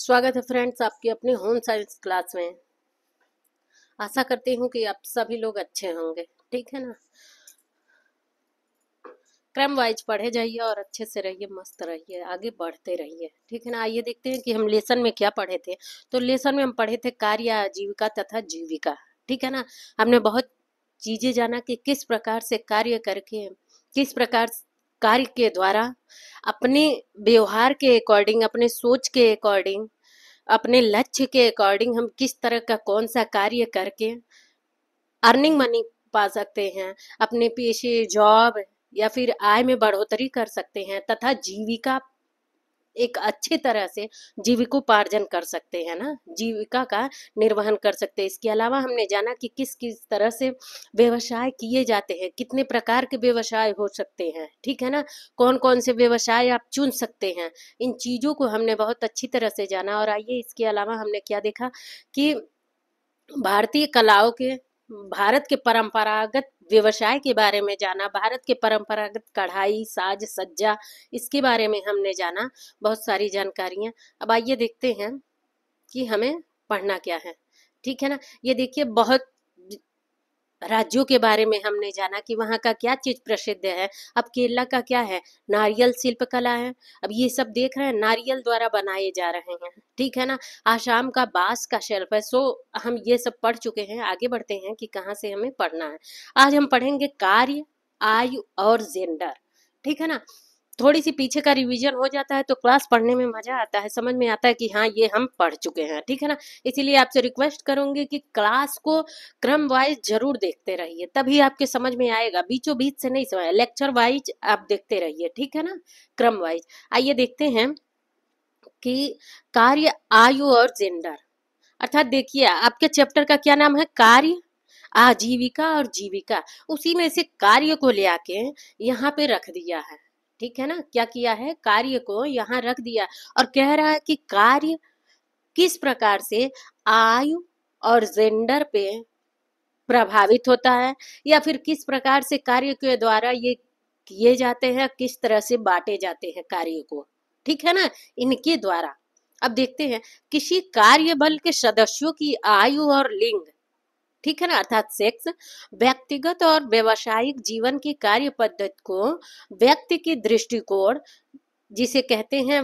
स्वागत है फ्रेंड्स आपकी अपनी होम साइंस क्लास में आशा करती हूँ कि आप सभी लोग अच्छे होंगे ठीक है ना क्रम वाइज पढ़े जाइए और अच्छे से रहिए मस्त रहिए आगे बढ़ते रहिए ठीक है ना आइए देखते हैं कि हम लेसन में क्या पढ़े थे तो लेसन में हम पढ़े थे कार्य आजीविका तथा जीविका ठीक है ना हमने बहुत चीजें जाना कि किस प्रकार से कार्य करके किस प्रकार से कार्य के द्वारा अपने व्यवहार के अकॉर्डिंग अपने सोच के अकॉर्डिंग अपने लक्ष्य के अकॉर्डिंग हम किस तरह का कौन सा कार्य करके अर्निंग मनी पा सकते हैं अपने पेशे जॉब या फिर आय में बढ़ोतरी कर सकते हैं तथा जीविका एक अच्छे तरह से जीविकोपार्जन कर सकते हैं ना जीविका का निर्वहन कर सकते हैं इसके अलावा हमने जाना कि किस किस तरह से व्यवसाय किए जाते हैं कितने प्रकार के व्यवसाय हो सकते हैं ठीक है ना कौन कौन से व्यवसाय आप चुन सकते हैं इन चीज़ों को हमने बहुत अच्छी तरह से जाना और आइए इसके अलावा हमने क्या देखा कि भारतीय कलाओं के भारत के परंपरागत व्यवसाय के बारे में जाना भारत के परंपरागत कढ़ाई साज सज्जा इसके बारे में हमने जाना बहुत सारी जानकारियाँ अब आइए देखते हैं कि हमें पढ़ना क्या है ठीक है ना ये देखिए बहुत राज्यों के बारे में हमने जाना कि वहाँ का क्या चीज़ प्रसिद्ध है अब केरला का क्या है नारियल शिल्प कला है अब ये सब देख रहे हैं नारियल द्वारा बनाए जा रहे हैं ठीक है ना आसाम का बांस का शिल्प है सो हम ये सब पढ़ चुके हैं आगे बढ़ते हैं कि कहाँ से हमें पढ़ना है आज हम पढ़ेंगे कार्य आयु और जेंडर ठीक है ना थोड़ी सी पीछे का रिवीजन हो जाता है तो क्लास पढ़ने में मजा आता है समझ में आता है कि हाँ ये हम पढ़ चुके हैं ठीक है ना इसीलिए आपसे रिक्वेस्ट करूंगी कि क्लास को क्रम वाइज जरूर देखते रहिए तभी आपके समझ में आएगा बीचों बीच से नहीं समझ लेक्चर वाइज आप देखते रहिए ठीक है ना क्रम वाइज आइए देखते हैं कि कार्य आयु और जेंडर अर्थात देखिए आपके चैप्टर का क्या नाम है कार्य आजीविका और जीविका उसी में से कार्य को ले आके यहाँ पे रख दिया है ठीक है ना क्या किया है कार्य को यहाँ रख दिया और कह रहा है कि कार्य किस प्रकार से आयु और जेंडर पे प्रभावित होता है या फिर किस प्रकार से कार्य के द्वारा ये किए जाते हैं किस तरह से बांटे जाते हैं कार्य को ठीक है ना इनके द्वारा अब देखते हैं किसी कार्य बल के सदस्यों की आयु और लिंग ठीक है ना अर्थात सेक्स व्यक्तिगत और व्यवसायिक जीवन की कार्य पद्धति को व्यक्ति की दृष्टिकोण जिसे कहते हैं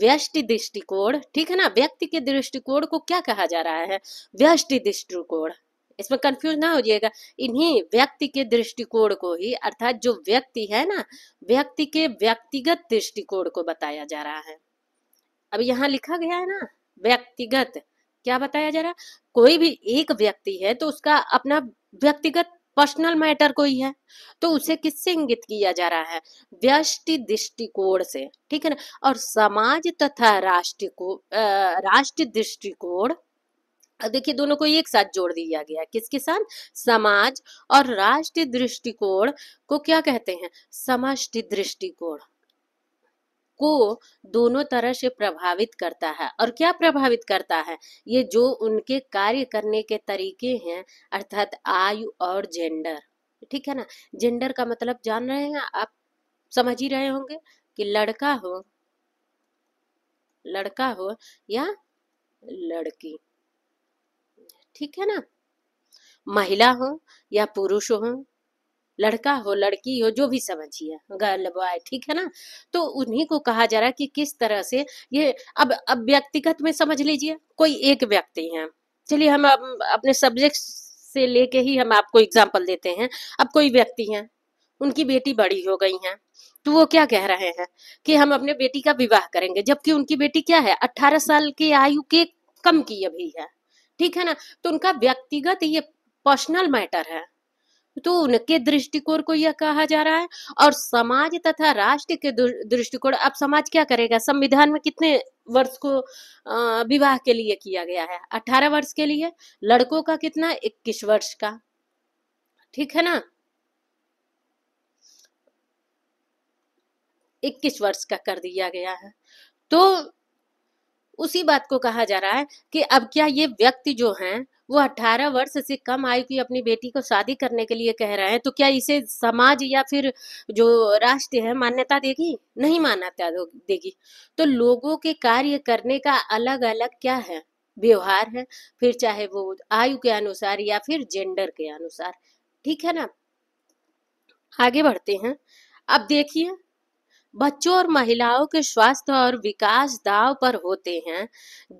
व्यष्टि दृष्टिकोण ठीक है ना व्यक्ति के दृष्टिकोण को क्या कहा जा रहा है व्यष्टि दृष्टिकोण इसमें कंफ्यूज ना हो जाएगा इन्हीं व्यक्ति के दृष्टिकोण को ही अर्थात जो व्यक्ति है ना व्यक्ति के व्यक्तिगत दृष्टिकोण को बताया जा रहा है अब यहाँ लिखा गया है ना व्यक्तिगत क्या बताया जा रहा कोई भी एक व्यक्ति है तो उसका अपना व्यक्तिगत पर्सनल मैटर कोई है तो उसे किससे इंगित किया जा रहा है व्यष्टि दृष्टिकोण से ठीक है ना और समाज तथा राष्ट्र को राष्ट्र दृष्टिकोण देखिए दोनों को एक साथ जोड़ दिया गया किसके साथ समाज और राष्ट्र दृष्टिकोण को क्या कहते हैं समष्टि दृष्टिकोण को दोनों तरह से प्रभावित करता है और क्या प्रभावित करता है ये जो उनके कार्य करने के तरीके हैं अर्थात आयु और जेंडर ठीक है ना जेंडर का मतलब जान रहे हैं आप समझ ही रहे होंगे कि लड़का हो लड़का हो या लड़की ठीक है ना महिला हो या पुरुष हो लड़का हो लड़की हो जो भी समझिए गर्ल बॉय ठीक है ना तो उन्हीं को कहा जा रहा है कि किस तरह से ये अब अब व्यक्तिगत में समझ लीजिए कोई एक व्यक्ति है चलिए हम अब अपने सब्जेक्ट से लेके ही हम आपको एग्जाम्पल देते हैं अब कोई व्यक्ति है उनकी बेटी बड़ी हो गई है तो वो क्या कह रहे हैं कि हम अपने बेटी का विवाह करेंगे जबकि उनकी बेटी क्या है अट्ठारह साल की आयु के कम की अभी है ठीक है ना तो उनका व्यक्तिगत ये पर्सनल मैटर है तो उनके दृष्टिकोण को यह कहा जा रहा है और समाज तथा राष्ट्र के दृष्टिकोण अब समाज क्या करेगा संविधान में कितने वर्ष को विवाह के लिए किया गया है अठारह वर्ष के लिए लड़कों का कितना इक्कीस वर्ष का ठीक है ना इक्कीस वर्ष का कर दिया गया है तो उसी बात को कहा जा रहा है कि अब क्या ये व्यक्ति जो हैं वो 18 वर्ष से कम आयु की अपनी बेटी को शादी करने के लिए कह रहे हैं तो क्या इसे समाज या फिर जो राष्ट्र है मान्यता देगी नहीं मान्यता देगी तो लोगों के कार्य करने का अलग अलग क्या है व्यवहार है फिर चाहे वो आयु के अनुसार या फिर जेंडर के अनुसार ठीक है ना आगे बढ़ते हैं अब देखिए बच्चों और महिलाओं के स्वास्थ्य और विकास दाव पर होते हैं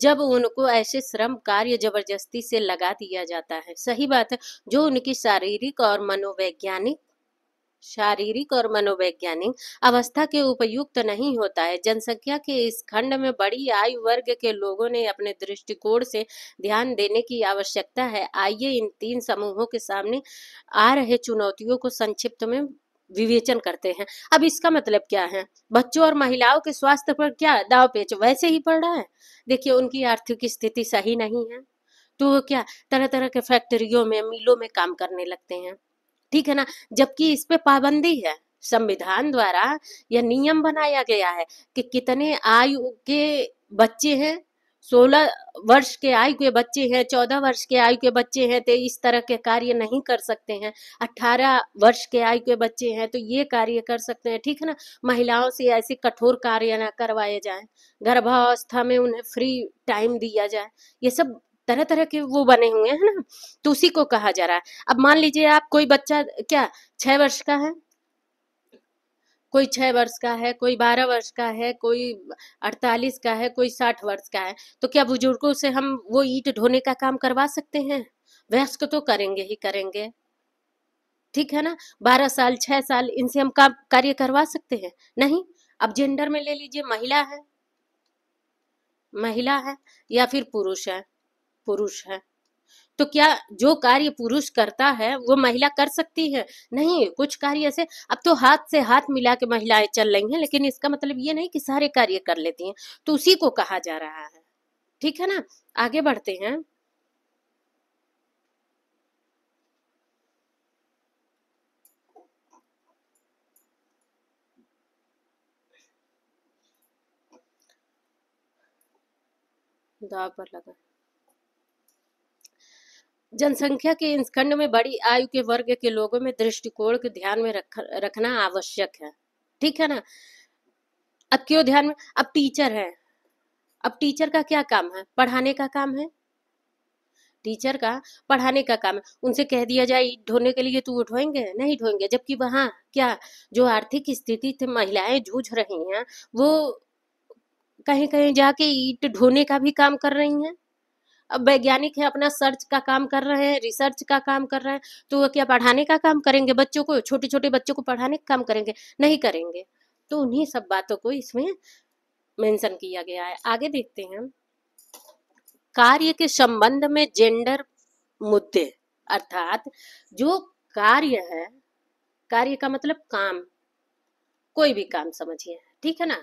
जब उनको ऐसे श्रम कार्य जबरदस्ती से लगा दिया जाता है सही बात है जो उनकी शारीरिक और मनोवैज्ञानिक शारीरिक और मनोवैज्ञानिक अवस्था के उपयुक्त नहीं होता है जनसंख्या के इस खंड में बड़ी आयु वर्ग के लोगों ने अपने दृष्टिकोण से ध्यान देने की आवश्यकता है आइए इन तीन समूहों के सामने आ रहे चुनौतियों को संक्षिप्त में विवेचन करते हैं अब इसका मतलब क्या है बच्चों और महिलाओं के स्वास्थ्य पर क्या दाव पेच वैसे ही पड़ रहा है देखिए उनकी आर्थिक स्थिति सही नहीं है तो वो क्या तरह तरह के फैक्ट्रियों में मिलों में काम करने लगते हैं ठीक है ना जबकि इस पे पाबंदी है संविधान द्वारा यह नियम बनाया गया है कि कितने आयु के बच्चे हैं सोलह वर्ष के आयु के बच्चे हैं चौदह वर्ष के आयु के बच्चे हैं तो इस तरह के कार्य नहीं कर सकते हैं अठारह वर्ष के आयु के बच्चे हैं तो ये कार्य कर सकते हैं ठीक है ना महिलाओं से ऐसे कठोर कार्य ना करवाए जाए गर्भावस्था में उन्हें फ्री टाइम दिया जाए ये सब तरह तरह के वो बने हुए हैं ना तो उसी को कहा जा रहा है अब मान लीजिए आप कोई बच्चा क्या छह वर्ष का है कोई छह वर्ष का है कोई बारह वर्ष का है कोई अड़तालीस का है कोई साठ वर्ष का है तो क्या बुजुर्गों से हम वो ईट ढोने का काम करवा सकते हैं वयस्क तो करेंगे ही करेंगे ठीक है ना बारह साल छह साल इनसे हम काम कार्य करवा सकते हैं नहीं अब जेंडर में ले लीजिए महिला है महिला है या फिर पुरुष है पुरुष है तो क्या जो कार्य पुरुष करता है वो महिला कर सकती है नहीं कुछ कार्य ऐसे अब तो हाथ से हाथ मिला के महिलाएं चल रही हैं लेकिन इसका मतलब ये नहीं कि सारे कार्य कर लेती हैं तो उसी को कहा जा रहा है ठीक है ना आगे बढ़ते हैं दाग पर लगा जनसंख्या के इस खंड में बड़ी आयु के वर्ग के लोगों में दृष्टिकोण को ध्यान में रख, रखना आवश्यक है ठीक है ना अब क्यों ध्यान में अब टीचर है अब टीचर का क्या काम है पढ़ाने का काम है टीचर का पढ़ाने का काम है उनसे कह दिया जाए ढोने के लिए तू ढोएंगे नहीं ढोएंगे जबकि वहां क्या जो आर्थिक स्थिति थे महिलाएं जूझ रही हैं वो कहीं कहीं जाके ईट ढोने का भी काम कर रही हैं अब वैज्ञानिक है अपना सर्च का काम कर रहे हैं रिसर्च का काम कर रहे हैं तो वो क्या पढ़ाने का काम करेंगे बच्चों को छोटे छोटे बच्चों को पढ़ाने का काम करेंगे नहीं करेंगे तो उन्हीं सब बातों को इसमें मेंशन किया गया है आगे देखते हैं कार्य के संबंध में जेंडर मुद्दे अर्थात जो कार्य है कार्य का मतलब काम कोई भी काम समझिए ठीक है ना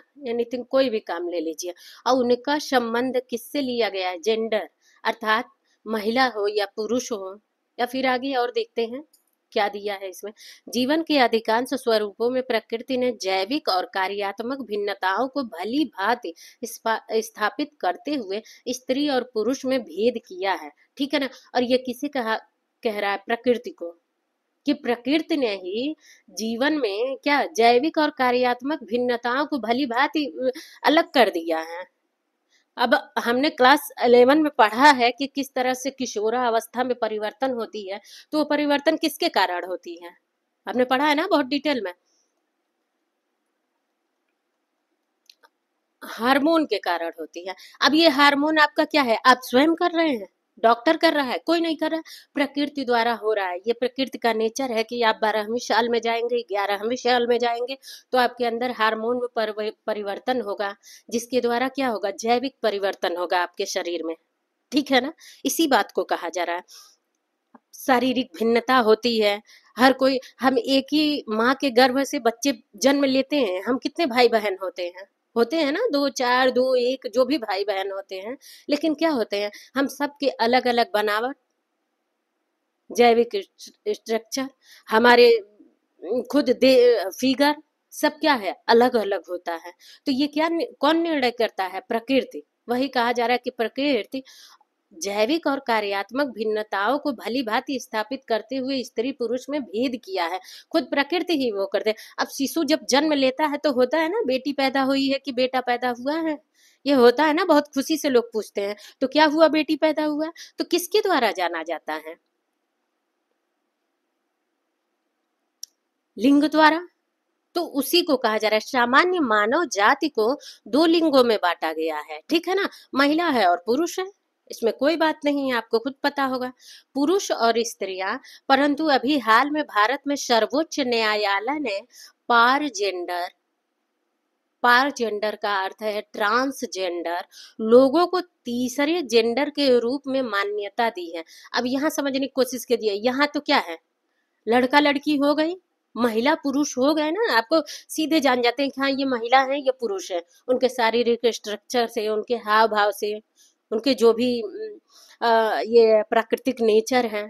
तुम कोई भी काम ले लीजिए और उनका संबंध किससे लिया गया है जेंडर अर्थात महिला हो या पुरुष हो या फिर आगे और देखते हैं क्या दिया है इसमें जीवन के अधिकांश स्वरूपों में प्रकृति ने जैविक और कार्यात्मक भिन्नताओं को भली भांति स्थापित करते हुए स्त्री और पुरुष में भेद किया है ठीक है ना और ये किसे कहा कह रहा है प्रकृति को कि प्रकृति ने ही जीवन में क्या जैविक और कार्यात्मक भिन्नताओं को भली भांति अलग कर दिया है अब हमने क्लास अलेवन में पढ़ा है कि किस तरह से किशोरा अवस्था में परिवर्तन होती है तो वो परिवर्तन किसके कारण होती है हमने पढ़ा है ना बहुत डिटेल में हार्मोन के कारण होती है अब ये हार्मोन आपका क्या है आप स्वयं कर रहे हैं डॉक्टर कर रहा है कोई नहीं कर रहा प्रकृति द्वारा हो रहा है ये प्रकृति का नेचर है कि आप बारहवीं साल में जाएंगे ग्यारहवीं साल में जाएंगे तो आपके अंदर हार्मोन में पर, परिवर्तन होगा जिसके द्वारा क्या होगा जैविक परिवर्तन होगा आपके शरीर में ठीक है ना इसी बात को कहा जा रहा है शारीरिक भिन्नता होती है हर कोई हम एक ही माँ के गर्भ से बच्चे जन्म लेते हैं हम कितने भाई बहन होते हैं होते हैं ना दो चार दो एक जो भी भाई बहन होते हैं लेकिन क्या होते हैं हम सबके अलग अलग बनावट जैविक स्ट्रक्चर हमारे खुद दे फिगर सब क्या है अलग अलग होता है तो ये क्या कौन निर्णय करता है प्रकृति वही कहा जा रहा है कि प्रकृति जैविक और कार्यात्मक भिन्नताओं को भली भांति स्थापित करते हुए स्त्री पुरुष में भेद किया है खुद प्रकृति ही वो करते अब शिशु जब जन्म लेता है तो होता है ना बेटी पैदा हुई है कि बेटा पैदा हुआ है ये होता है ना बहुत खुशी से लोग पूछते हैं तो क्या हुआ बेटी पैदा हुआ तो किसके द्वारा जाना जाता है लिंग द्वारा तो उसी को कहा जा रहा है सामान्य मानव जाति को दो लिंगों में बांटा गया है ठीक है ना महिला है और पुरुष है इसमें कोई बात नहीं है आपको खुद पता होगा पुरुष और स्त्रियां परंतु अभी हाल में भारत में सर्वोच्च न्यायालय ने पार जेंडर पार जेंडर का अर्थ है ट्रांसजेंडर लोगों को तीसरे जेंडर के रूप में मान्यता दी है अब यहाँ समझने की कोशिश कीजिए यहाँ तो क्या है लड़का लड़की हो गई महिला पुरुष हो गए ना आपको सीधे जान जाते हैं कि हाँ ये महिला है ये पुरुष है उनके शारीरिक स्ट्रक्चर से उनके हाव भाव से उनके जो भी आ, ये प्राकृतिक नेचर है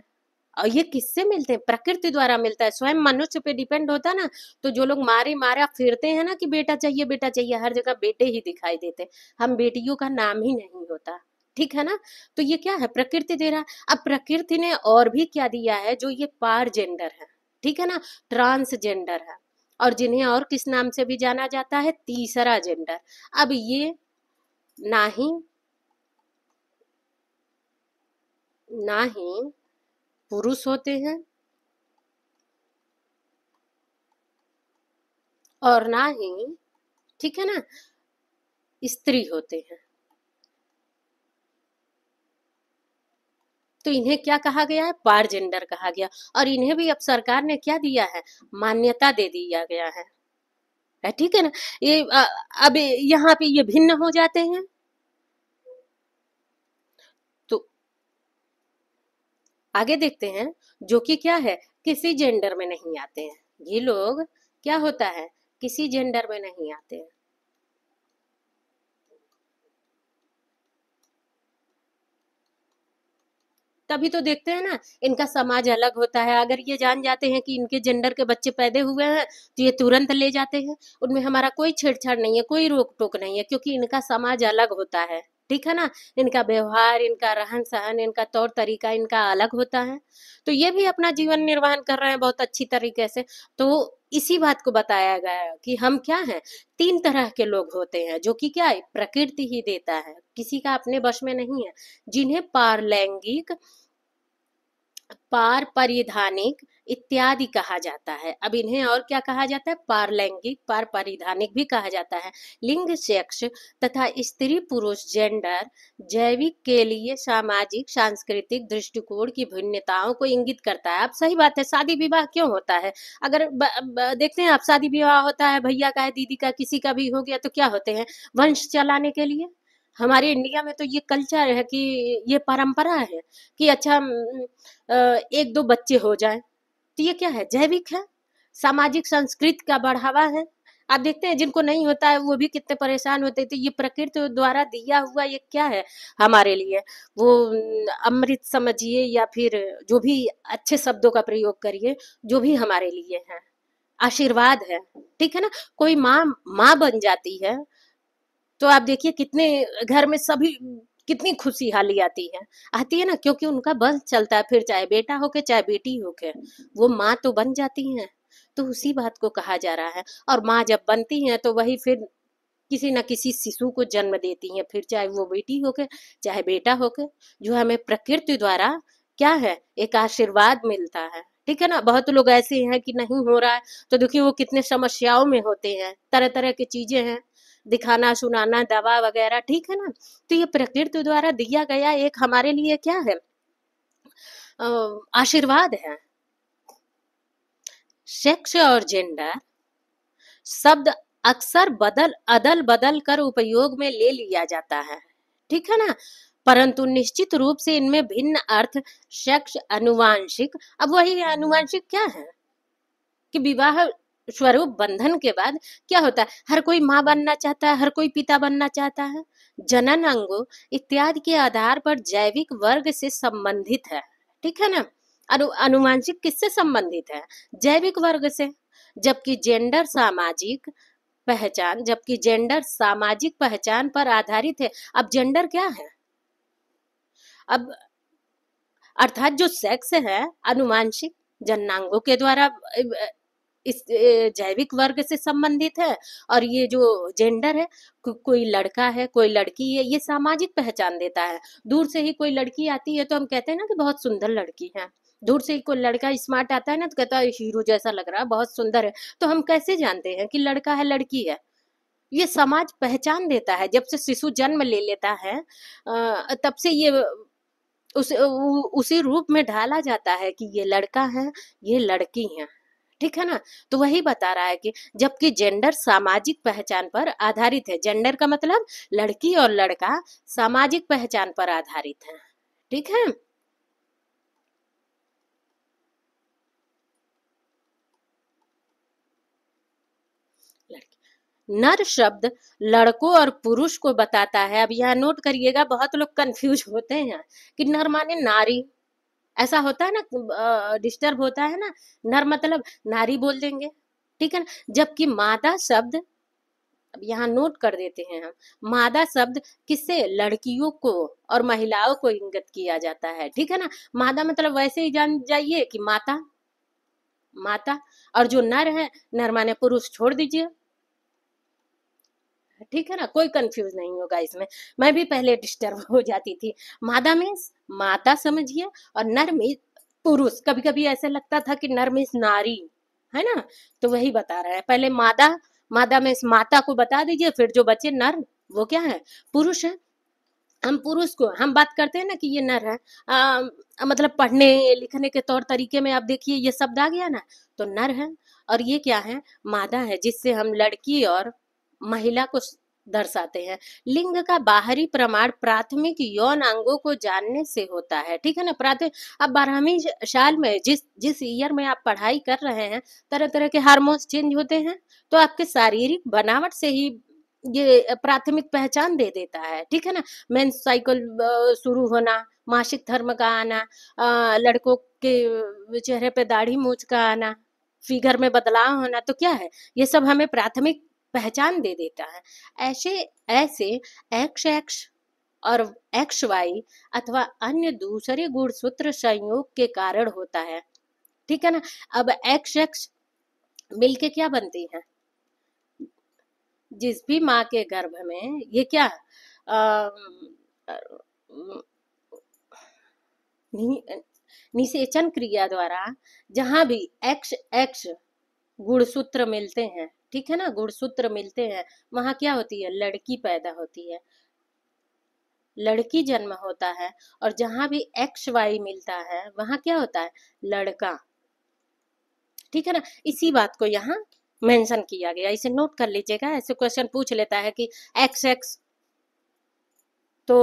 और ये किससे मिलते हैं प्रकृति द्वारा मिलता है स्वयं मनुष्य पे डिपेंड होता है ना तो जो लोग मारे मारा फिरते हैं ना कि बेटा चाहिए बेटा चाहिए हर जगह बेटे ही दिखाई देते हम बेटियों का नाम ही नहीं होता ठीक है ना तो ये क्या है प्रकृति दे रहा अब प्रकृति ने और भी क्या दिया है जो ये पार जेंडर है ठीक है ना ट्रांसजेंडर है और जिन्हें और किस नाम से भी जाना जाता है तीसरा जेंडर अब ये ना ही ना ही पुरुष होते हैं और ना ही ठीक है ना स्त्री होते हैं तो इन्हें क्या कहा गया है पार जेंडर कहा गया और इन्हें भी अब सरकार ने क्या दिया है मान्यता दे दिया गया है ठीक है ना ये अब यहाँ पे ये भिन्न हो जाते हैं आगे देखते हैं जो कि क्या है किसी जेंडर में नहीं आते हैं ये लोग क्या होता है किसी जेंडर में नहीं आते हैं तभी तो देखते हैं ना इनका समाज अलग होता है अगर ये जान जाते हैं कि इनके जेंडर के बच्चे पैदे हुए हैं तो ये तुरंत ले जाते हैं उनमें हमारा कोई छेड़छाड़ नहीं है कोई रोक टोक नहीं है क्योंकि इनका समाज अलग होता है ठीक है ना इनका व्यवहार इनका रहन सहन इनका तौर तरीका इनका अलग होता है तो ये भी अपना जीवन निर्वहन कर रहे हैं बहुत अच्छी तरीके से तो इसी बात को बताया गया कि हम क्या हैं तीन तरह के लोग होते हैं जो कि क्या है प्रकृति ही देता है किसी का अपने वश में नहीं है जिन्हें पारलैंगिक पार परिधानिक इत्यादि कहा जाता है अब इन्हें और क्या कहा जाता है पारलैंगिक पार परिधानिक भी कहा जाता है लिंग सेक्स तथा स्त्री पुरुष जेंडर जैविक के लिए सामाजिक सांस्कृतिक दृष्टिकोण की भिन्नताओं को इंगित करता है अब सही बात है शादी विवाह क्यों होता है अगर ब, ब, देखते हैं आप शादी विवाह होता है भैया का है दीदी का किसी का भी हो गया तो क्या होते हैं वंश चलाने के लिए हमारे इंडिया में तो ये कल्चर है कि ये परंपरा है कि अच्छा एक दो बच्चे हो जाएं तो ये क्या है जैविक है सामाजिक संस्कृति का बढ़ावा है आप देखते हैं जिनको नहीं होता है वो भी कितने परेशान होते हैं तो ये प्रकृति द्वारा दिया हुआ ये क्या है हमारे लिए वो अमृत समझिए या फिर जो भी अच्छे शब्दों का प्रयोग करिए जो भी हमारे लिए है आशीर्वाद है ठीक है ना कोई माँ माँ बन जाती है तो आप देखिए कितने घर में सभी कितनी खुशी हाली आती है आती है ना क्योंकि उनका बल चलता है फिर चाहे बेटा हो के चाहे बेटी हो के वो माँ तो बन जाती हैं तो उसी बात को कहा जा रहा है और माँ जब बनती हैं तो वही फिर किसी न किसी शिशु को जन्म देती हैं फिर चाहे वो बेटी हो के चाहे बेटा हो के जो हमें प्रकृति द्वारा क्या है एक आशीर्वाद मिलता है ठीक है ना बहुत लोग ऐसे हैं कि नहीं हो रहा है तो देखिए वो कितने समस्याओं में होते हैं तरह तरह की चीजें हैं दिखाना सुनाना दवा वगैरह ठीक है ना तो ये प्रकृति द्वारा दिया गया एक हमारे लिए क्या है आशीर्वाद है सेक्स और जेंडर शब्द अक्सर बदल अदल बदल कर उपयोग में ले लिया जाता है ठीक है ना परंतु निश्चित रूप से इनमें भिन्न अर्थ सेक्स अनुवांशिक अब वही अनुवांशिक क्या है कि विवाह स्वरूप बंधन के बाद क्या होता है हर कोई माँ बनना चाहता है हर कोई पिता बनना चाहता है जनन अंगों इत्यादि के आधार पर जैविक वर्ग से संबंधित है ठीक है ना अनु अनुवांशिक किससे संबंधित है जैविक वर्ग से जबकि जेंडर सामाजिक पहचान जबकि जेंडर सामाजिक पहचान पर आधारित है अब जेंडर क्या है अब अर्थात जो सेक्स है अनुवांशिक जननांगों के द्वारा इस जैविक वर्ग से संबंधित है और ये जो जेंडर है को, कोई लड़का है कोई लड़की है ये सामाजिक पहचान देता है दूर से ही कोई लड़की आती है तो हम कहते हैं ना कि बहुत सुंदर लड़की है दूर से कोई लड़का स्मार्ट आता है ना तो कहता है हीरो जैसा लग रहा है बहुत सुंदर है तो हम कैसे जानते हैं कि लड़का है लड़की है ये समाज पहचान देता है जब से शिशु जन्म ले लेता है तब से ये उस उसी रूप में ढाला जाता है कि ये लड़का है ये लड़की है ठीक है ना तो वही बता रहा है कि जबकि जेंडर सामाजिक पहचान पर आधारित है जेंडर का मतलब लड़की और लड़का सामाजिक पहचान पर आधारित है ठीक है नर शब्द लड़कों और पुरुष को बताता है अब यह नोट करिएगा बहुत लोग कंफ्यूज होते हैं कि नर माने नारी ऐसा होता है ना डिस्टर्ब होता है ना नर मतलब नारी बोल देंगे ठीक है ना जबकि मादा शब्द अब यहाँ नोट कर देते हैं हम मादा शब्द किससे लड़कियों को और महिलाओं को इंगित किया जाता है ठीक है ना मादा मतलब वैसे ही जान जाइए कि माता माता और जो नर है नर माने पुरुष छोड़ दीजिए ठीक है ना कोई कंफ्यूज नहीं होगा इसमें मैं भी पहले डिस्टर्ब हो जाती थी मादा मीन्स माता समझिए और नर मीन्स पुरुष कभी कभी ऐसा लगता था कि नर मीन्स नारी है ना तो वही बता रहा है पहले मादा मादा मीन्स माता को बता दीजिए फिर जो बच्चे नर वो क्या है पुरुष है हम पुरुष को हम बात करते हैं ना कि ये नर है आ, मतलब पढ़ने लिखने के तौर तरीके में आप देखिए ये शब्द आ गया ना तो नर है और ये क्या है मादा है जिससे हम लड़की और महिला को दर्शाते हैं लिंग का बाहरी प्रमाण प्राथमिक यौन अंगों को जानने से होता है ठीक है ना प्राथमिक अब बारहवीं साल में जिस जिस ईयर में आप पढ़ाई कर रहे हैं तरह तरह के हार्मोन्स चेंज होते हैं तो आपके शारीरिक बनावट से ही ये प्राथमिक पहचान दे देता है ठीक है ना मेन साइकिल शुरू होना मासिक धर्म का आना लड़कों के चेहरे पे दाढ़ी मूछ का आना फिगर में बदलाव होना तो क्या है ये सब हमें प्राथमिक पहचान दे देता है ऐसे ऐसे एक्स एक्स और एक्स वाई अथवा अन्य दूसरे गुणसूत्र संयोग के कारण होता है ठीक है ना अब एक्स एक्स मिलके क्या बनती है जिस भी माँ के गर्भ में ये क्या आ, नि, निषेचन क्रिया द्वारा जहाँ भी एक्स एक्स गुणसूत्र मिलते हैं ठीक है ना गुणसूत्र मिलते हैं वहां क्या होती है लड़की पैदा होती है लड़की जन्म होता है और जहां भी एक्स वाई मिलता है वहां क्या होता है लड़का ठीक है ना इसी बात को यहाँ मेंशन किया गया इसे नोट कर लीजिएगा ऐसे क्वेश्चन पूछ लेता है कि एक्स एक्स तो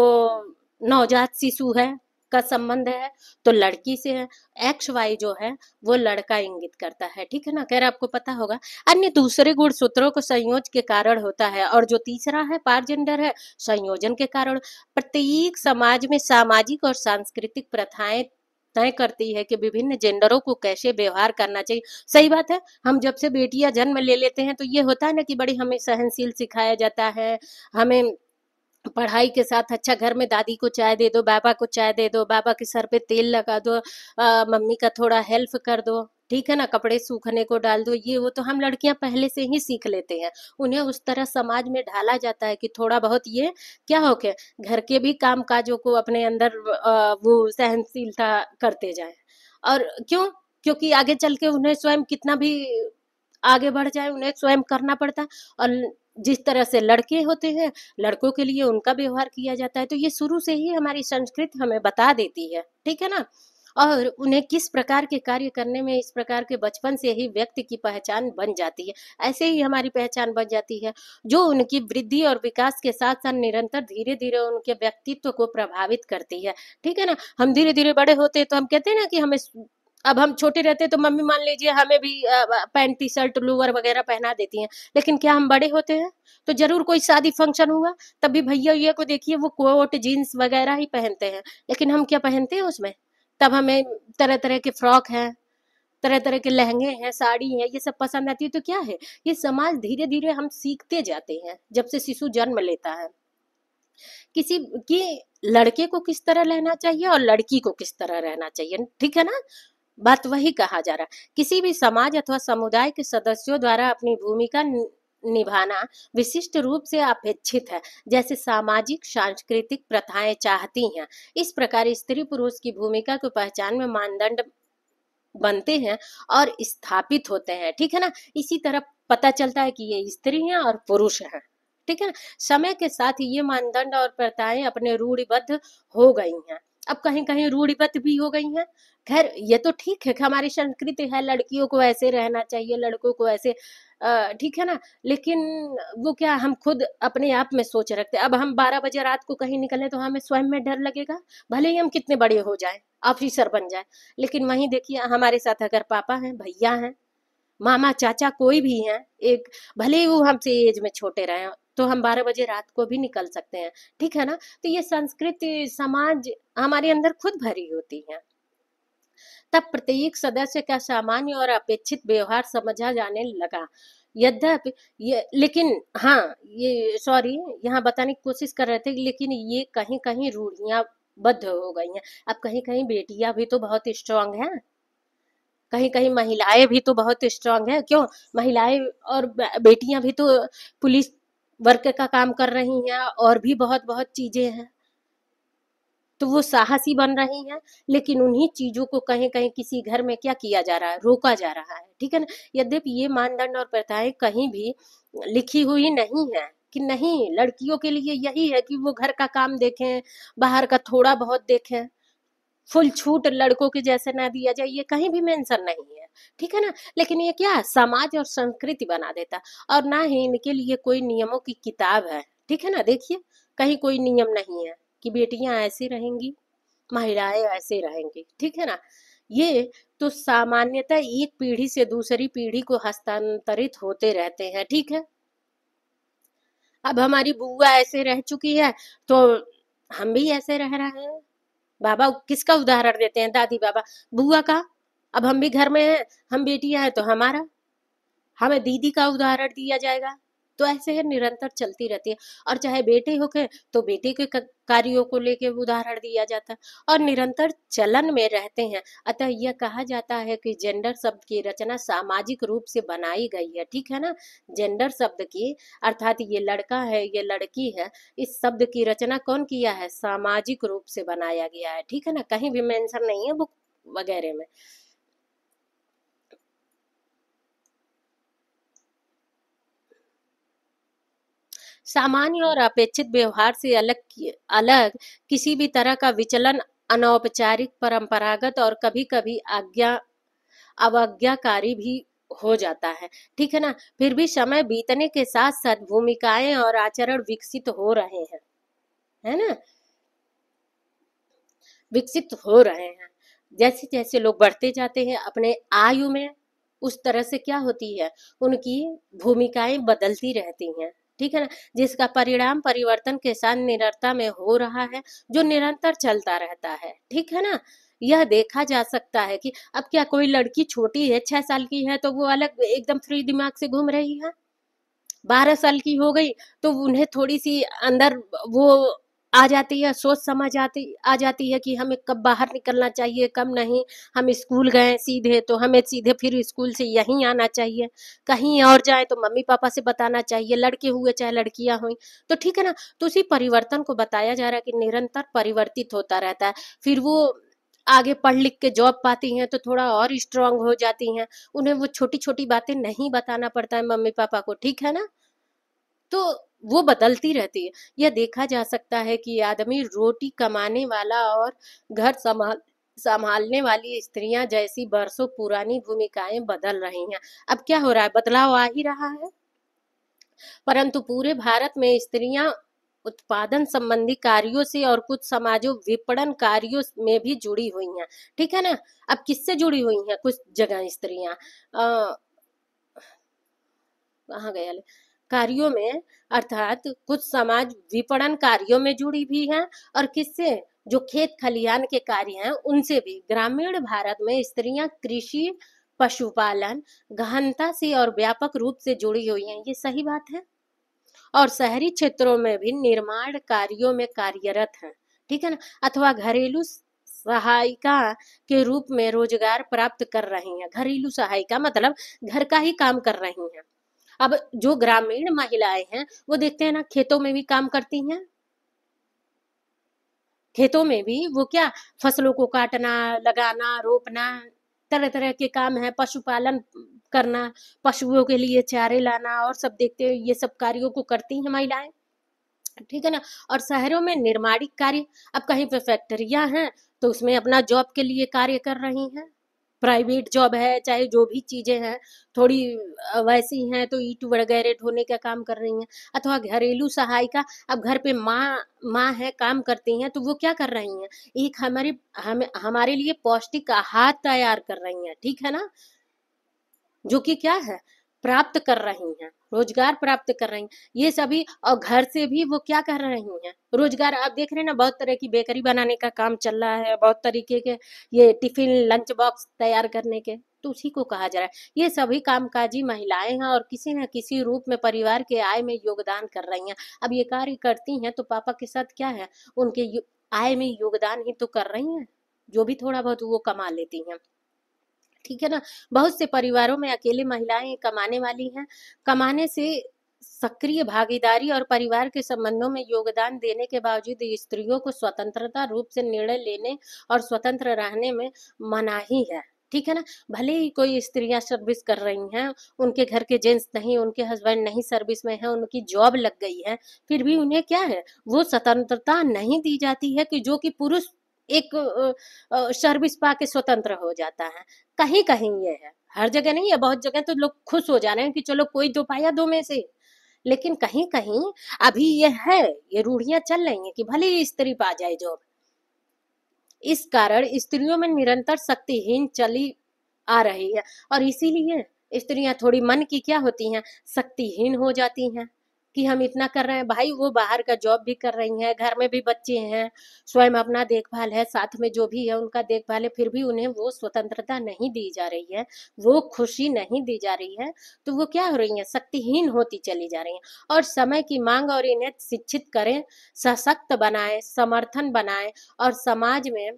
नवजात शिशु है का संबंध है तो लड़की से है एक्स वाई जो है वो लड़का इंगित करता है ठीक है ना कह रहे आपको पता होगा अन्य दूसरे गुण सूत्रों को संयोज के कारण होता है और जो तीसरा है पारजेंडर है संयोजन के कारण प्रत्येक समाज में सामाजिक और सांस्कृतिक प्रथाएं तय करती है कि विभिन्न जेंडरों को कैसे व्यवहार करना चाहिए सही बात है हम जब से बेटियां जन्म ले लेते हैं तो ये होता है ना कि बड़ी हमें सहनशील सिखाया जाता है हमें पढ़ाई के साथ अच्छा घर में दादी को चाय दे दो बाबा को चाय दे दो बाबा के सर पे तेल लगा दो आ, मम्मी का थोड़ा हेल्प कर दो ठीक है ना कपड़े सूखने को डाल दो ये वो तो हम लड़कियां पहले से ही सीख लेते हैं उन्हें उस तरह समाज में ढाला जाता है कि थोड़ा बहुत ये क्या हो के घर के भी काम काजों को अपने अंदर वो सहनशीलता करते जाए और क्यों क्योंकि आगे चल के उन्हें स्वयं कितना भी आगे बढ़ जाए उन्हें स्वयं करना पड़ता है और जिस तरह से लड़के होते हैं लड़कों के लिए उनका व्यवहार किया जाता है तो ये शुरू से ही हमारी संस्कृति हमें बता देती है ठीक है ना और उन्हें किस प्रकार के कार्य करने में इस प्रकार के बचपन से ही व्यक्ति की पहचान बन जाती है ऐसे ही हमारी पहचान बन जाती है जो उनकी वृद्धि और विकास के साथ साथ निरंतर धीरे धीरे उनके व्यक्तित्व को प्रभावित करती है ठीक है ना हम धीरे धीरे बड़े होते हैं तो हम कहते हैं ना कि हमें अब हम छोटे रहते तो मम्मी मान लीजिए हमें भी पैंट टी शर्ट लोअर वगैरह पहना देती हैं लेकिन क्या हम बड़े होते हैं तो जरूर कोई शादी फंक्शन हुआ तब भी भैया भैया को देखिए वो कोट जीन्स वगैरह ही पहनते हैं लेकिन हम क्या पहनते हैं उसमें तब हमें तरह तरह के फ्रॉक हैं तरह तरह के लहंगे हैं साड़ी हैं ये सब पसंद आती है तो क्या है ये समाज धीरे धीरे हम सीखते जाते हैं जब से शिशु जन्म लेता है किसी की लड़के को किस तरह रहना चाहिए और लड़की को किस तरह रहना चाहिए ठीक है ना बात वही कहा जा रहा किसी भी समाज अथवा समुदाय के सदस्यों द्वारा अपनी भूमिका निभाना विशिष्ट रूप से अपेक्षित है जैसे सामाजिक सांस्कृतिक प्रथाएं चाहती हैं इस प्रकार स्त्री पुरुष की भूमिका को पहचान में मानदंड बनते हैं और स्थापित होते हैं ठीक है ना इसी तरह पता चलता है कि ये स्त्री हैं और पुरुष हैं ठीक है ना समय के साथ ये मानदंड और प्रथाएं अपने रूढ़िबद्ध हो गई हैं अब कहीं कहीं रूढ़िपत भी हो गई हैं खैर ये तो ठीक है हमारी संस्कृति है लड़कियों को ऐसे रहना चाहिए लड़कों को ऐसे ठीक है ना लेकिन वो क्या हम खुद अपने आप में सोच रखते अब हम बारह बजे रात को कहीं निकले तो हमें स्वयं में डर लगेगा भले ही हम कितने बड़े हो जाए ऑफिसर बन जाए लेकिन वहीं देखिए हमारे साथ अगर पापा हैं भैया हैं मामा चाचा कोई भी हैं एक भले ही वो हमसे एज में छोटे रहे तो हम बारह बजे रात को भी निकल सकते हैं ठीक है ना तो ये संस्कृति समाज हमारे अंदर खुद भरी होती है तब प्रत्येक सदस्य का सामान्य और अपेक्षित व्यवहार समझा जाने लगा यद्यपि ये लेकिन हाँ ये सॉरी यहाँ बताने की कोशिश कर रहे थे लेकिन ये कहीं कहीं रूढ़ियां बद्ध हो गई हैं अब कहीं कहीं बेटियां भी तो बहुत स्ट्रांग हैं कहीं कहीं महिलाएं भी तो बहुत स्ट्रांग हैं क्यों महिलाएं और बेटियां भी तो पुलिस वर्क का काम कर रही हैं और भी बहुत बहुत चीजें हैं तो वो साहसी बन रही हैं लेकिन उन्हीं चीजों को कहीं कहीं किसी घर में क्या किया जा रहा है रोका जा रहा है ठीक है ना यद्यपि ये मानदंड और प्रथाएं कहीं भी लिखी हुई नहीं है कि नहीं लड़कियों के लिए यही है कि वो घर का काम देखें बाहर का थोड़ा बहुत देखें फुल छूट लड़कों के जैसे ना दिया जाए ये कहीं भी मेंशन नहीं है ठीक है ना लेकिन ये क्या समाज और संस्कृति बना देता और ना ही इनके लिए कोई नियमों की किताब है ठीक है ना देखिए कहीं कोई नियम नहीं है कि बेटियां ऐसी रहेंगी महिलाएं ऐसे रहेंगी ठीक है ना ये तो सामान्यतः एक पीढ़ी से दूसरी पीढ़ी को हस्तांतरित होते रहते हैं ठीक है अब हमारी बुआ ऐसे रह चुकी है तो हम भी ऐसे रह रहे हैं बाबा किसका उदाहरण देते हैं दादी बाबा बुआ का अब हम भी घर में हैं हम बेटियां हैं तो हमारा हमें दीदी का उदाहरण दिया जाएगा तो ऐसे है निरंतर चलती रहती है और चाहे बेटे हो के तो बेटे के कार्यों को लेके उदाहरण दिया जाता है और निरंतर चलन में रहते हैं अतः यह कहा जाता है कि जेंडर शब्द की रचना सामाजिक रूप से बनाई गई है ठीक है ना जेंडर शब्द की अर्थात ये लड़का है ये लड़की है इस शब्द की रचना कौन किया है सामाजिक रूप से बनाया गया है ठीक है ना कहीं भी मेंशन नहीं है बुक वगैरह में सामान्य और अपेक्षित व्यवहार से अलग अलग किसी भी तरह का विचलन अनौपचारिक परंपरागत और कभी कभी आज्ञा अवज्ञाकारी भी हो जाता है ठीक है ना फिर भी समय बीतने के साथ साथ भूमिकाएं और आचरण विकसित हो रहे हैं है ना विकसित हो रहे हैं जैसे जैसे लोग बढ़ते जाते हैं अपने आयु में उस तरह से क्या होती है उनकी भूमिकाएं बदलती रहती हैं ठीक है ना जिसका परिणाम परिवर्तन के साथ निरंतरता में हो रहा है जो निरंतर चलता रहता है ठीक है ना यह देखा जा सकता है कि अब क्या कोई लड़की छोटी है छह साल की है तो वो अलग एकदम फ्री दिमाग से घूम रही है बारह साल की हो गई तो उन्हें थोड़ी सी अंदर वो आ जाती है सोच समझ आती आ जाती है कि हमें कब बाहर निकलना चाहिए कब नहीं हम स्कूल गए सीधे तो हमें सीधे फिर स्कूल से यहीं आना चाहिए कहीं और जाए तो मम्मी पापा से बताना चाहिए लड़के हुए चाहे लड़कियां हुई तो ठीक है ना तो उसी परिवर्तन को बताया जा रहा है कि निरंतर परिवर्तित होता रहता है फिर वो आगे पढ़ लिख के जॉब पाती हैं तो थोड़ा और स्ट्रांग हो जाती हैं उन्हें वो छोटी छोटी बातें नहीं बताना पड़ता है मम्मी पापा को ठीक है ना तो वो बदलती रहती है यह देखा जा सकता है कि आदमी रोटी कमाने वाला और घर संभाल संभालने वाली स्त्रियां जैसी बरसों पुरानी भूमिकाएं बदल रही हैं अब क्या हो रहा है बदलाव आ ही रहा है परंतु पूरे भारत में स्त्रियां उत्पादन संबंधी कार्यों से और कुछ समाजों विपणन कार्यों में भी जुड़ी हुई हैं ठीक है ना अब किससे जुड़ी हुई हैं कुछ जगह स्त्रियां कहा गया ले? कार्यों में अर्थात कुछ समाज विपणन कार्यों में जुड़ी भी हैं और किससे जो खेत खलिहान के कार्य हैं उनसे भी ग्रामीण भारत में स्त्रियां कृषि पशुपालन गहनता से और व्यापक रूप से जुड़ी हुई हैं ये सही बात है और शहरी क्षेत्रों में भी निर्माण कार्यों में कार्यरत हैं ठीक है ना अथवा घरेलू सहायिका के रूप में रोजगार प्राप्त कर रही हैं घरेलू सहायिका मतलब घर का ही काम कर रही हैं अब जो ग्रामीण महिलाएं हैं वो देखते हैं ना खेतों में भी काम करती हैं खेतों में भी वो क्या फसलों को काटना लगाना रोपना तरह तरह के काम है पशुपालन करना पशुओं के लिए चारे लाना और सब देखते हैं ये सब कार्यों को करती हैं महिलाएं ठीक है ना और शहरों में निर्माणिक कार्य अब कहीं पे फैक्ट्रिया हैं तो उसमें अपना जॉब के लिए कार्य कर रही हैं प्राइवेट जॉब है चाहे जो भी चीज़ें हैं थोड़ी वैसी हैं तो ईट वगैरह ढोने का काम कर रही हैं अथवा घरेलू सहायिका अब घर पे माँ माँ है काम करती हैं तो वो क्या कर रही हैं एक हमारे हम हमारे लिए पौष्टिक आहार तैयार कर रही हैं ठीक है ना जो कि क्या है प्राप्त कर रही हैं रोजगार प्राप्त कर रही ये सभी और घर से भी वो क्या कर रही हैं रोजगार आप देख रहे हैं ना बहुत तरह की बेकरी बनाने का काम चल रहा है बहुत तरीके के ये टिफिन लंच बॉक्स तैयार करने के तो उसी को कहा जा रहा है ये सभी कामकाजी महिलाएं हैं और किसी न किसी रूप में परिवार के आय में योगदान कर रही हैं अब ये कार्य करती हैं तो पापा के साथ क्या है उनके आय में योगदान ही तो कर रही हैं जो भी थोड़ा बहुत वो कमा लेती हैं ठीक है ना बहुत से परिवारों में अकेले महिलाएं कमाने वाली हैं कमाने से सक्रिय भागीदारी और परिवार के संबंधों में योगदान देने के बावजूद स्त्रियों को स्वतंत्रता रूप से निर्णय लेने और स्वतंत्र रहने में मनाही है ठीक है ना भले ही कोई स्त्रियां सर्विस कर रही हैं उनके घर के जेंट्स नहीं उनके हस्बैंड नहीं सर्विस में हैं उनकी जॉब लग गई है फिर भी उन्हें क्या है वो स्वतंत्रता नहीं दी जाती है कि जो कि पुरुष एक सर्विस पा के स्वतंत्र हो जाता है कहीं कहीं ये है हर जगह नहीं है बहुत जगह तो लोग खुश हो जा रहे हैं कि चलो कोई दो पाया दो में से लेकिन कहीं कहीं अभी ये है ये रूढ़ियां चल रही हैं कि भले ही स्त्री पा जाए जॉब इस कारण स्त्रियों में निरंतर शक्तिहीन चली आ रही है और इसीलिए स्त्रियां थोड़ी मन की क्या होती हैं शक्तिहीन हो जाती हैं कि हम इतना कर रहे हैं भाई वो बाहर का जॉब भी कर रही हैं घर में भी बच्चे हैं स्वयं अपना देखभाल है साथ में जो भी है उनका देखभाल है फिर भी उन्हें वो स्वतंत्रता नहीं दी जा रही है वो खुशी नहीं दी जा रही है तो वो क्या हो रही है शक्तिहीन होती चली जा रही है और समय की मांग और इन्हें शिक्षित करें सशक्त बनाए समर्थन बनाए और समाज में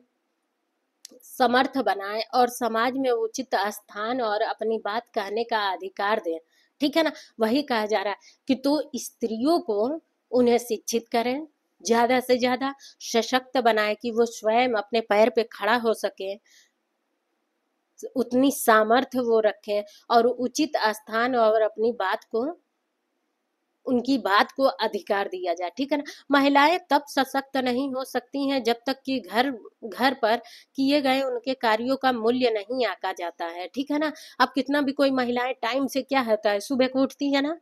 समर्थ बनाए और समाज में उचित स्थान और अपनी बात कहने का अधिकार दें ठीक है ना वही कहा जा रहा है कि तो स्त्रियों को उन्हें शिक्षित करें ज्यादा से ज्यादा सशक्त बनाए कि वो स्वयं अपने पैर पे खड़ा हो सके उतनी सामर्थ्य वो रखें और उचित स्थान और अपनी बात को उनकी बात को अधिकार दिया जाए ठीक है ना महिलाएं तब सशक्त नहीं हो सकती हैं जब तक कि घर घर पर किए गए उनके कार्यों का मूल्य नहीं आका जाता है ठीक है ना अब कितना भी कोई महिलाएं टाइम से क्या होता है सुबह को उठती है ना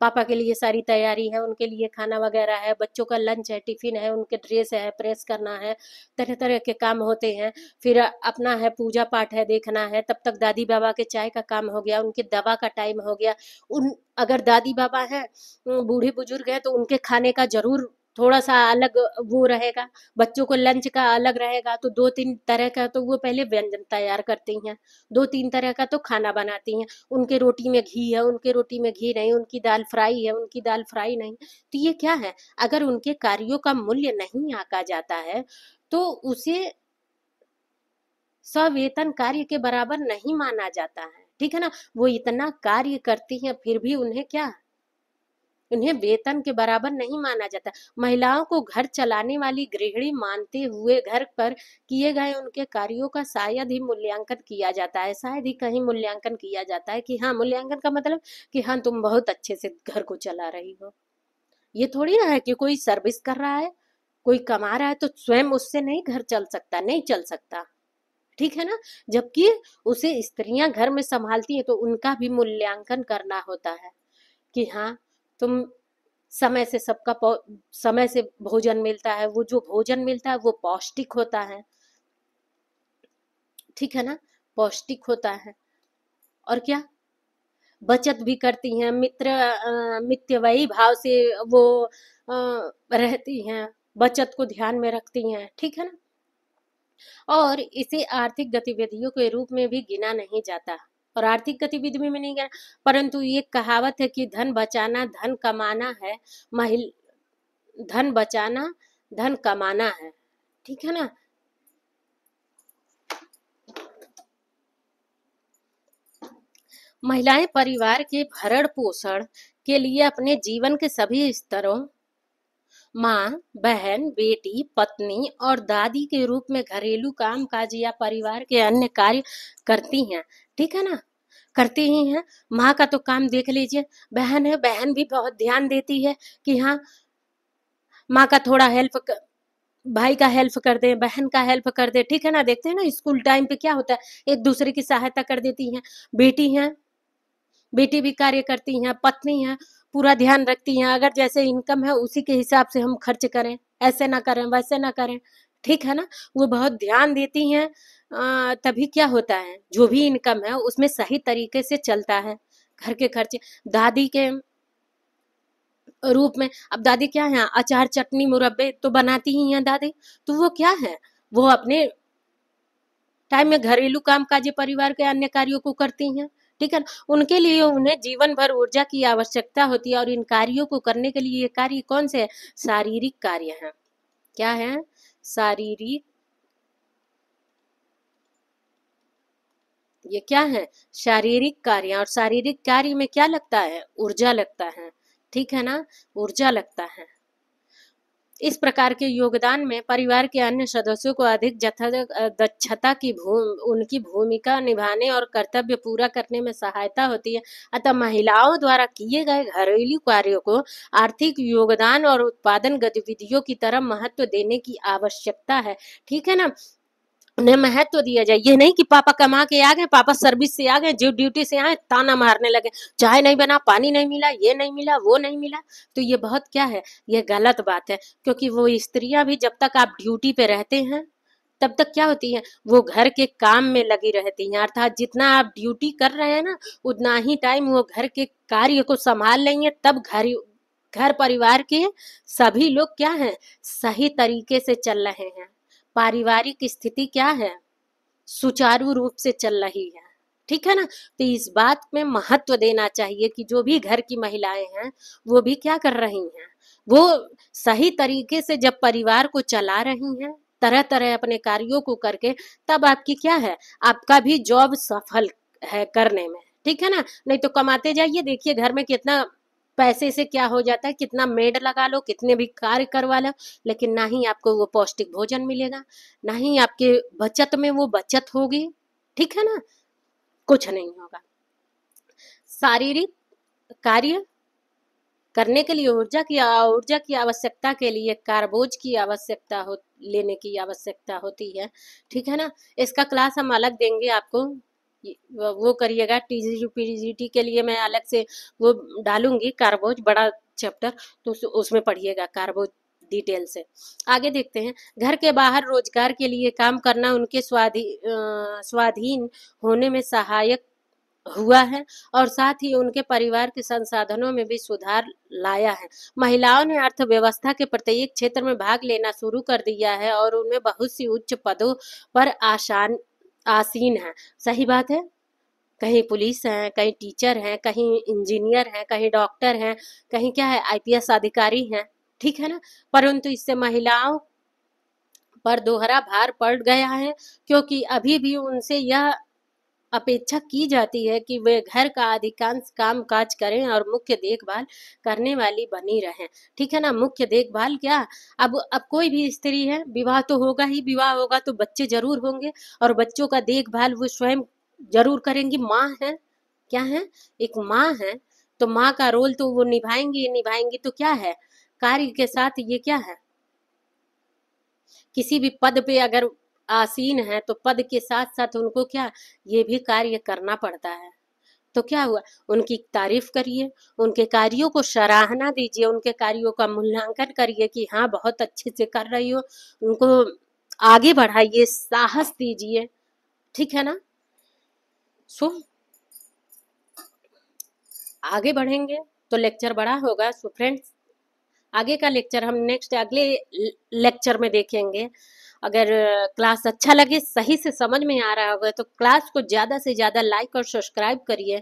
पापा के लिए सारी तैयारी है उनके लिए खाना वगैरह है बच्चों का लंच है टिफिन है उनके ड्रेस है प्रेस करना है तरह तरह के काम होते हैं फिर अपना है पूजा पाठ है देखना है तब तक दादी बाबा के चाय का काम हो गया उनके दवा का टाइम हो गया उन अगर दादी बाबा हैं बूढ़े बुजुर्ग हैं तो उनके खाने का जरूर थोड़ा सा अलग वो रहेगा बच्चों को लंच का अलग रहेगा तो दो तीन तरह का तो वो पहले व्यंजन तैयार करती हैं दो तीन तरह का तो खाना बनाती हैं उनके रोटी में घी है उनके रोटी में घी नहीं उनकी दाल फ्राई है उनकी दाल फ्राई नहीं तो ये क्या है अगर उनके कार्यों का मूल्य नहीं आका जाता है तो उसे सवेतन कार्य के बराबर नहीं माना जाता है ठीक है ना वो इतना कार्य करती हैं फिर भी उन्हें क्या उन्हें वेतन के बराबर नहीं माना जाता महिलाओं को घर चलाने वाली गृहिणी मानते हुए घर पर किए गए उनके कार्यों का शायद ही मूल्यांकन किया जाता है शायद ही कहीं मूल्यांकन किया जाता है कि हाँ मूल्यांकन का मतलब कि हाँ तुम बहुत अच्छे से घर को चला रही हो ये थोड़ी ना है कि कोई सर्विस कर रहा है कोई कमा रहा है तो स्वयं उससे नहीं घर चल सकता नहीं चल सकता ठीक है ना जबकि उसे स्त्रियां घर में संभालती हैं तो उनका भी मूल्यांकन करना होता है कि हाँ तुम समय से सबका समय से भोजन मिलता है वो जो भोजन मिलता है वो पौष्टिक होता है ठीक है ना पौष्टिक होता है और क्या बचत भी करती हैं मित्र मित्र वही भाव से वो आ, रहती हैं बचत को ध्यान में रखती हैं ठीक है ना और इसे आर्थिक गतिविधियों के रूप में भी गिना नहीं जाता और आर्थिक गतिविधि में नहीं गया परंतु ये कहावत है कि धन बचाना धन कमाना है महिल धन बचाना धन कमाना है ठीक है ना महिलाएं परिवार के भरण पोषण के लिए अपने जीवन के सभी स्तरों माँ बहन बेटी पत्नी और दादी के रूप में घरेलू काम काज या परिवार के अन्य कार्य करती हैं ठीक है ना करते ही हैं माँ का तो काम देख लीजिए बहन है बहन भी बहुत ध्यान देती है कि हाँ माँ का थोड़ा हेल्प कर, भाई का हेल्प कर दे बहन का हेल्प कर दे ठीक है ना देखते हैं ना स्कूल टाइम पे क्या होता है एक दूसरे की सहायता कर देती हैं बेटी हैं बेटी भी कार्य करती हैं पत्नी हैं पूरा ध्यान रखती हैं अगर जैसे इनकम है उसी के हिसाब से हम खर्च करें ऐसे ना करें वैसे ना करें ठीक है ना वो बहुत ध्यान देती हैं तभी क्या होता है जो भी इनकम है उसमें सही तरीके से चलता है घर के खर्चे दादी के रूप में अब दादी क्या है अचार चटनी मुरब्बे तो बनाती ही हैं दादी तो वो क्या है वो अपने टाइम में घरेलू काम काज परिवार के अन्य कार्यों को करती हैं ठीक है उनके लिए उन्हें जीवन भर ऊर्जा की आवश्यकता होती है और इन कार्यों को करने के लिए ये कार्य कौन से है शारीरिक कार्य हैं क्या है शारीरिक ये क्या है शारीरिक कार्य और शारीरिक कार्य में क्या लगता है ऊर्जा लगता है ठीक है ना ऊर्जा लगता है इस प्रकार के योगदान में परिवार के अन्य सदस्यों को अधिक दक्षता की भूम उनकी भूमिका निभाने और कर्तव्य पूरा करने में सहायता होती है अतः महिलाओं द्वारा किए गए घरेलू कार्यों को आर्थिक योगदान और उत्पादन गतिविधियों की तरह महत्व देने की आवश्यकता है ठीक है ना उन्हें महत्व तो दिया जाए ये नहीं कि पापा कमा के आ गए पापा सर्विस से आ गए जो ड्यूटी से आए ताना मारने लगे चाय नहीं बना पानी नहीं मिला ये नहीं मिला वो नहीं मिला तो ये बहुत क्या है ये गलत बात है क्योंकि वो स्त्रियां भी जब तक आप ड्यूटी पे रहते हैं तब तक क्या होती है वो घर के काम में लगी रहती हैं अर्थात जितना आप ड्यूटी कर रहे हैं ना उतना ही टाइम वो घर के कार्य को संभाल लेंगे तब घर घर परिवार के सभी लोग क्या हैं सही तरीके से चल रहे हैं पारिवारिक स्थिति क्या है सुचारू रूप से चल रही है ठीक है ना तो इस बात में महत्व देना चाहिए कि जो भी घर की महिलाएं हैं वो भी क्या कर रही हैं वो सही तरीके से जब परिवार को चला रही हैं तरह तरह अपने कार्यों को करके तब आपकी क्या है आपका भी जॉब सफल है करने में ठीक है ना नहीं तो कमाते जाइए देखिए घर में कितना पैसे से क्या हो जाता है कितना मेड लगा लो कितने भी कार्य करवा लो लेकिन ना ही आपको वो पौष्टिक भोजन मिलेगा ना ही आपके बचत में वो बचत होगी ठीक है ना कुछ नहीं होगा शारीरिक कार्य करने के लिए ऊर्जा की ऊर्जा की आवश्यकता के लिए कार्बोज की आवश्यकता हो लेने की आवश्यकता होती है ठीक है ना इसका क्लास हम अलग देंगे आपको वो करिएगा टी के लिए मैं अलग से वो डालूंगी कार्बोज बड़ा चैप्टर तो उस, उसमें पढ़िएगा कार्बोज डिटेल से आगे देखते हैं घर के बाहर रोजगार के लिए काम करना उनके स्वाधी स्वाधीन होने में सहायक हुआ है और साथ ही उनके परिवार के संसाधनों में भी सुधार लाया है महिलाओं ने अर्थव्यवस्था के प्रत्येक क्षेत्र में भाग लेना शुरू कर दिया है और उन्हें बहुत सी उच्च पदों पर आसान आसीन हैं सही बात है कहीं पुलिस हैं कहीं टीचर हैं कहीं इंजीनियर हैं कहीं डॉक्टर हैं कहीं क्या है आईपीएस अधिकारी हैं ठीक है ना परंतु इससे महिलाओं पर दोहरा भार पड़ गया है क्योंकि अभी भी उनसे यह अपेक्षा की जाती है कि वे घर का अधिकांश काम काज करें और मुख्य देखभाल करने वाली बनी रहें ठीक है ना मुख्य देखभाल क्या अब अब कोई भी स्त्री है विवाह तो होगा ही विवाह होगा तो बच्चे जरूर होंगे और बच्चों का देखभाल वो स्वयं जरूर करेंगी माँ है क्या है एक माँ है तो माँ का रोल तो वो निभाएंगी निभाएंगी तो क्या है कार्य के साथ ये क्या है किसी भी पद पे अगर आसीन है तो पद के साथ साथ उनको क्या ये भी कार्य करना पड़ता है तो क्या हुआ उनकी तारीफ करिए उनके कार्यों को सराहना दीजिए उनके कार्यों का मूल्यांकन करिए कि हाँ बहुत अच्छे से कर रही हो उनको आगे बढ़ाइए साहस दीजिए ठीक है ना सो आगे बढ़ेंगे तो लेक्चर बड़ा होगा सो फ्रेंड्स आगे का लेक्चर हम नेक्स्ट अगले लेक्चर में देखेंगे अगर क्लास अच्छा लगे सही से समझ में आ रहा होगा तो क्लास को ज़्यादा से ज़्यादा लाइक और सब्सक्राइब करिए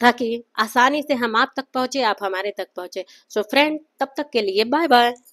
ताकि आसानी से हम आप तक पहुंचे आप हमारे तक पहुंचे सो so फ्रेंड तब तक के लिए बाय बाय